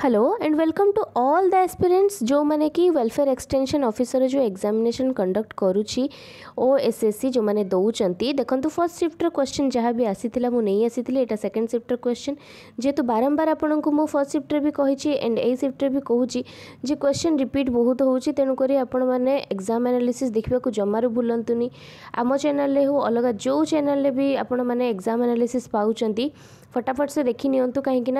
hello and welcome to all the aspirants जो मैंने कि वेलफेयर एक्सटेंशन अफिसर जो एग्जामिनेशन कंडक्ट करुच्ची ओ एस एस सी जो मैंने दौरान देखो फर्स्ट सिफ्टर क्वेश्चन जहाँ भी आसी मुझे नहीं आसी सेकेंड सिफ्टर क्वेश्चन जेहेतु बारंबार आपण को मो फर्स्ट सिफ्टर भी कही एंड यही सिफ्टर भी कहूँ जे क्वेश्चन रिपीट बहुत हो तेणुक आपण मैंने एक्जाम आनालीसीस् देखा जमार भूलुनि आम चेल हो अलग जो चेल भी आपण मैंने एक्जाम आनालीसीस् पाँच फटाफट से देखी नियंतु कहीं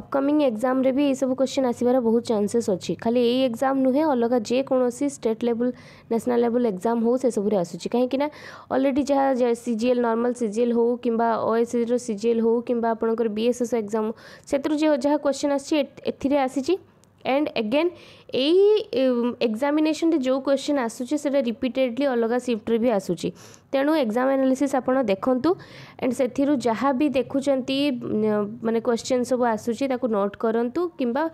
अपकमिंग एग्जाम भी ये सब क्वेश्चन आसवर बहुत चानसेस अच्छी खाली यही एग्जाम नुहे अलग जेकोसी state level national level exam हो सब आसूँ कहीं अलरेडी जहाँ C G L normal C G L हो कि ओएससी रि जी एल हो कि आप एग्जाम से तो जहाँ क्वेश्चन आसी एंड एगेन ଏଇ ଏକ୍ଜାମିନେସନରେ ଯେଉଁ କ୍ୱେଶ୍ଚିନ୍ ଆସୁଛି ସେଇଟା ରିପିଟେଡ଼ଲି ଅଲଗା ସିଫ୍ଟରେ ବି ଆସୁଛି ତେଣୁ ଏକ୍ଜାମ୍ ଆନାଲିସିସ୍ ଆପଣ ଦେଖନ୍ତୁ ଆଣ୍ଡ ସେଥିରୁ ଯାହା ବି ଦେଖୁଛନ୍ତି ମାନେ କ୍ୱେଶ୍ଚିନ୍ ସବୁ ଆସୁଛି ତାକୁ ନୋଟ୍ କରନ୍ତୁ କିମ୍ବା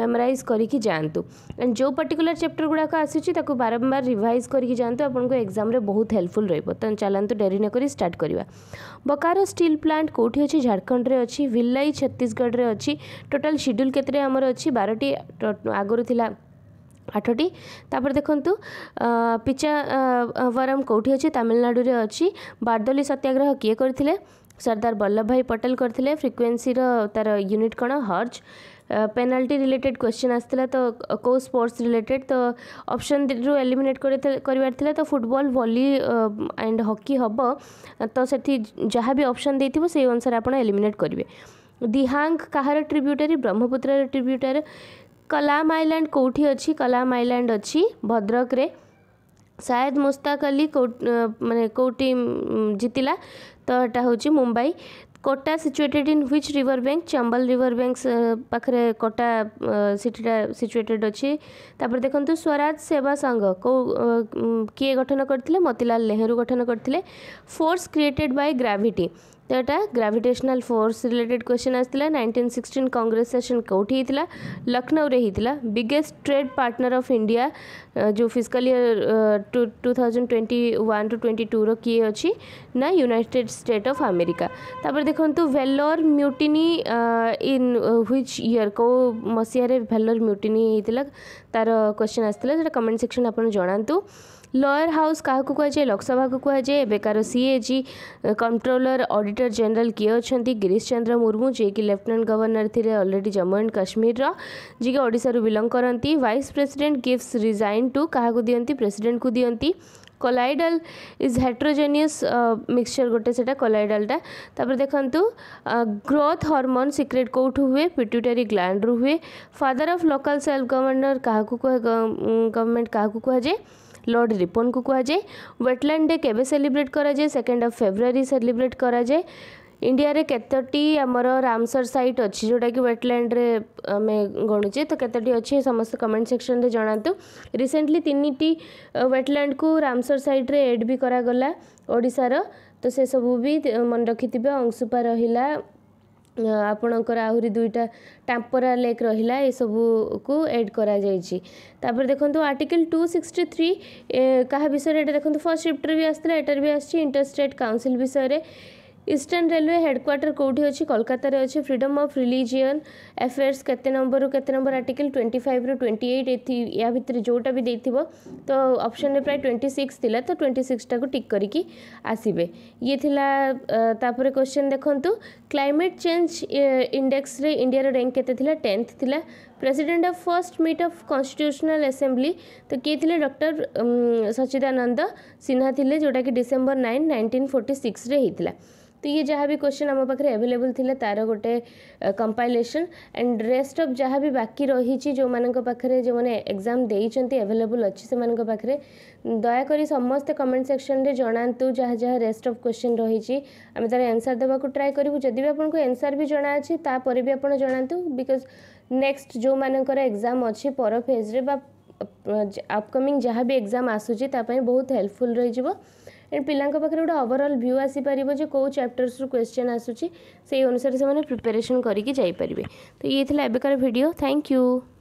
ମେମୋରାଇଜ୍ କରିକି ଯାଆନ୍ତୁ ଆଣ୍ଡ ଯେଉଁ ପର୍ଟିକୁଲାର ଚାପ୍ଟର ଗୁଡ଼ାକ ଆସୁଛି ତାକୁ ବାରମ୍ବାର ରିଭାଇଜ୍ କରିକି ଯାଆନ୍ତୁ ଆପଣଙ୍କୁ ଏକ୍ଜାମ୍ରେ ବହୁତ ହେଲ୍ପଫୁଲ୍ ରହିବ ତ ଚାଲନ୍ତୁ ଡେରି ନକରି ଷ୍ଟାର୍ଟ କରିବା ବକାରୋ ଷ୍ଟିଲ୍ ପ୍ଲାଣ୍ଟ କେଉଁଠି ଅଛି ଝାଡ଼ଖଣ୍ଡରେ ଅଛି ଭିଲାଇ ଛତିଶଗଡ଼ରେ ଅଛି ଟୋଟାଲ୍ ସିଡ୍ୟୁଲ୍ କେତେରେ ଆମର ଅଛି ବାରଟି ଆଗରୁ ଥିଲା ଆଠଟି ତା'ପରେ ଦେଖନ୍ତୁ ପିଚାବରମ୍ କେଉଁଠି ଅଛି ତାମିଲନାଡ଼ୁରେ ଅଛି ବାରଦୋଲି ସତ୍ୟାଗ୍ରହ କିଏ କରିଥିଲେ ସର୍ଦ୍ଦାର ବଲ୍ଲଭ ଭାଇ ପଟେଲ କରିଥିଲେ ଫ୍ରିକ୍ୱେନ୍ସିର ତା'ର ୟୁନିଟ୍ କ'ଣ ହର୍ଜ ପେନାଲ୍ଟି ରିଲେଟେଡ୍ କ୍ୱେଶ୍ଚିନ୍ ଆସିଥିଲା ତ କେଉଁ ସ୍ପୋର୍ଟସ୍ ରିଲେଟେଡ୍ ତ ଅପସନ୍ରୁ ଏଲିମିନେଟ୍ କରିବାର ଥିଲା ତ ଫୁଟବଲ୍ ଭଲି ଆଣ୍ଡ ହକି ହେବ ତ ସେଠି ଯାହା ବି ଅପସନ୍ ଦେଇଥିବ ସେଇ ଅନୁସାରେ ଆପଣ ଏଲିମିନେଟ୍ କରିବେ ଦିହାଙ୍ଗ କାହାର ଟ୍ରିବ୍ୟୁଟାରୀ ବ୍ରହ୍ମପୁତ୍ରର ଟ୍ରିବ୍ୟୁଟାରୀ कलाम आइलैंड कौटी अच्छी कलाम आइलैंड अच्छी भद्रक रे शायद मुस्ताक अली कौ कौटी जीतिला तो यहाँ हूँ Mumbai Kota situated in which river bank Chambal river bank पाखे कोटा सिटीटा सिचुएटेड अच्छे तापर देखते स्वराज सेवा संघ कौ किए गठन करते मतिलाल नेहरू गठन करते फोर्स क्रिएटेड बाय ग्राविटी तो यहाँ ग्राଭିटेसनाल फोर्स रिलेटेड क्वेश्चन आसला नाइंटीन सिक्सटीन कंग्रेस सेसन कौटी होता लखनऊ होता biggest trade partner of India जो physical year two thousand twenty one two twenty टूर किए अच्छी ना यूनाइटेड स्टेट अफ आमेरिका तापर देखु Vellore mutiny in which year कौ मसीह भेलोर म्यूटिनी होता तार क्वेश्चन आसाला जो कमेंट सेक्शन आप जहां ଲୟର ହାଉସ୍ କାହାକୁ କୁହାଯାଏ ଲୋକସଭାକୁ କୁହାଯାଏ ଏବେକାର ସିଏଜି କଣ୍ଟ୍ରୋଲର ଅଡିଟର ଜେନେରାଲ କିଏ ଅଛନ୍ତି ଗିରିଶ ଚନ୍ଦ୍ର ମୁର୍ମୁ ଯିଏକି ଲେଫ୍ଟନାଣ୍ଟ ଗଭର୍ଣ୍ଣର ଥିଲେ ଅଲରେଡ଼ି ଜମ୍ମୁ ଆଣ୍ଡ କାଶ୍ମୀରର ଯିଏକି ଓଡ଼ିଶାରୁ ବିଲଙ୍ଗ କରନ୍ତି vice president gives resign to କାହାକୁ ଦିଅନ୍ତି ପ୍ରେସିଡେଣ୍ଟକୁ ଦିଅନ୍ତି कोलैडल इज हेट्रोजेनियस मिक्सचर गोटे सेटा कोलैडलटा तापर देखु ग्रोथ हर्मोन सिक्रेट कौटू हुए पिट्यूटरी ग्लैंड रु हुए father of local self governor क्या गवर्नमेंट क्या कहुए লর্ড রিপনকু কুহযায়ে ওয়েটল্যান্ড ডে কেবে সেলিব্রেট করা যায় সেকেন্ড অফ ফেব্রুয়ারি সেলিব্রেট করা যায় ইন্ডিয়ারে কেতোটি আমার রামসর সাইট অছি যেটা কি ওয়েটল্যান্ডরে আমি গণুছে তো কেতোটি অছি সমস্ত কমেন্ট সেকশনরে জনাতু রিসেন্টলি তিনটি ওয়েটল্যান্ডকু রামসর সাইট্রে এড বি করা গলা ওড়িশার তো সেসবু বি মনে রক্ষিথিবে অংশুপা রহিলা ଆପଣଙ୍କର ଆହୁରି ଦୁଇଟା ଟାମ୍ପରା ଲେକ୍ ରହିଲା ଏସବୁକୁ ଏଡ଼୍ କରାଯାଇଛି ତା'ପରେ ଦେଖନ୍ତୁ ଆର୍ଟିକଲ୍ ଟୁ ସିକ୍ସଟି ଥ୍ରୀ କାହା ବିଷୟରେ ଏଇଟା ଦେଖନ୍ତୁ ଫାର୍ଷ୍ଟ ଚାପ୍ଟର୍ ବି ଆସିଥିଲା ଏଟାରେ ବି ଆସିଛି ଇଣ୍ଟରଷ୍ଟେଟ୍ କାଉନସିଲ୍ ବିଷୟରେ ଇଷ୍ଟର୍ଣ୍ଣ ରେଲୱେ ହେଡ଼କ୍ୱାର୍ଟର କେଉଁଠି ଅଛି କଲକାତାରେ ଅଛି ଫ୍ରିଡମ୍ ଅଫ୍ ରିଲିଜିଅନ୍ ଆଫେୟାର୍ସ କେତେ ନମ୍ବରରୁ କେତେ ନମ୍ବର ଆର୍ଟିକଲ୍ ଟ୍ୱେଣ୍ଟି ଫାଇଭରୁ ଟ୍ୱେଣ୍ଟି ଏଇଟ୍ ୟା ଭିତରେ ଯେଉଁଟା ବି ଦେଇଥିବ ତ ଅପସନ୍ରେ ପ୍ରାୟ ଟ୍ୱେଣ୍ଟି ସିକ୍ସ ଥିଲା ତ ଟ୍ୱେଣ୍ଟି ସିକ୍ସଟାକୁ ଟିକ୍ କରିକି ଆସିବେ ଇଏ ଥିଲା ତାପରେ କ୍ୱେଶ୍ଚନ୍ ଦେଖନ୍ତୁ କ୍ଲାଇମେଟ୍ ଚେଞ୍ଜ ଇଣ୍ଡେକ୍ସରେ ଇଣ୍ଡିଆର ରାଙ୍କ କେତେ ଥିଲା ଟେନ୍ଥ ଥିଲା president of first meet of constitutional assembly तो किए थे डॉक्टर सच्चिदानंद सिन्हा थे जोटा कि December nine nineteen forty six होता तो ये जहाँ भी क्वेश्चन आम पाखे एभेलेबुल था तार गोटे कंपाइलेसन एंड रेस्ट अफ जहाँ भी बाकी रही जो मान जो मैंने एक्जाम देते एभेलेबुल अच्छी से पाखे दयाक समस्ते कमेंट सेक्शन में जनातु जहाँ जहाँ रेस्ट अफ क्वेश्चन रही आम तार एनसर देवाक ट्राए करूँ जदि भी आपको एनसर भी जनाअे भी आप जनातु बिकज ନେକ୍ସଟ ଯେଉଁମାନଙ୍କର ଏକ୍ଜାମ୍ ଅଛି ପର ଫେଜ୍ରେ ବା ଅପକମିଂ ଯାହା ବି ଏକ୍ଜାମ୍ ଆସୁଛି ତା ପାଇଁ ବହୁତ ହେଲ୍ପଫୁଲ୍ ରହିଯିବ ଏଣ୍ଡ ପିଲାଙ୍କ ପାଖରେ ଗୋଟେ ଓଭରଅଲ୍ ଭ୍ୟୁ ଆସିପାରିବ ଯେ କେଉଁ ଚାପ୍ଟର୍ସରୁ କ୍ୱେଶ୍ଚନ୍ ଆସୁଛି ସେଇ ଅନୁସାରେ ସେମାନେ ପ୍ରିପାରେସନ୍ କରିକି ଯାଇପାରିବେ ତ ଇଏ ଥିଲା ଏବେକାର ଭିଡ଼ିଓ ଥ୍ୟାଙ୍କ ୟୁ